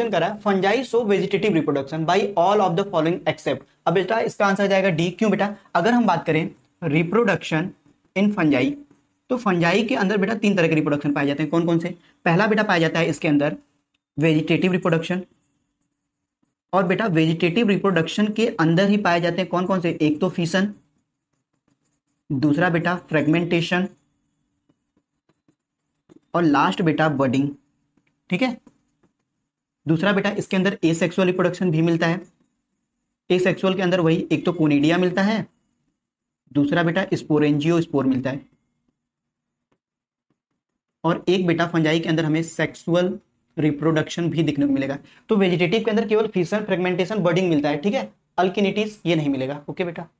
question करा fungi so vegetative reproduction by all of the following except अब बेटा इसका आंसर जाएगा डी क्यों बेटा अगर हम बात करें रिप्रोडक्शन इन फंजाई तो फंजाई के अंदर बेटा तीन तरह के रिप्रोडक्शन पाए जाते हैं कौन कौन से पहला बेटा पाया जाता है इसके अंदर वेजिटेटिव रिप्रोडक्शन और बेटा वेजिटेटिव रिप्रोडक्शन के अंदर ही पाए जाते हैं कौन कौन से एक तो फीसन दूसरा बेटा फ्रेगमेंटेशन और लास्ट बेटा बडिंग ठीक है दूसरा बेटा इसके अंदर ए सेक्सुअल रिप्रोडक्शन भी मिलता है ए सेक्सुअल के अंदर वही एक तो कोनिडिया मिलता है दूसरा बेटा स्पोर एनजीओ स्पोर मिलता है और एक बेटा फंजाई के अंदर हमें सेक्सुअल रिप्रोडक्शन भी दिखने को मिलेगा तो वेजिटेटिव के अंदर केवल फीसल फ्रेगमेंटेशन बर्डिंग मिलता है ठीक है अल्किनिटीज ये नहीं मिलेगा ओके बेटा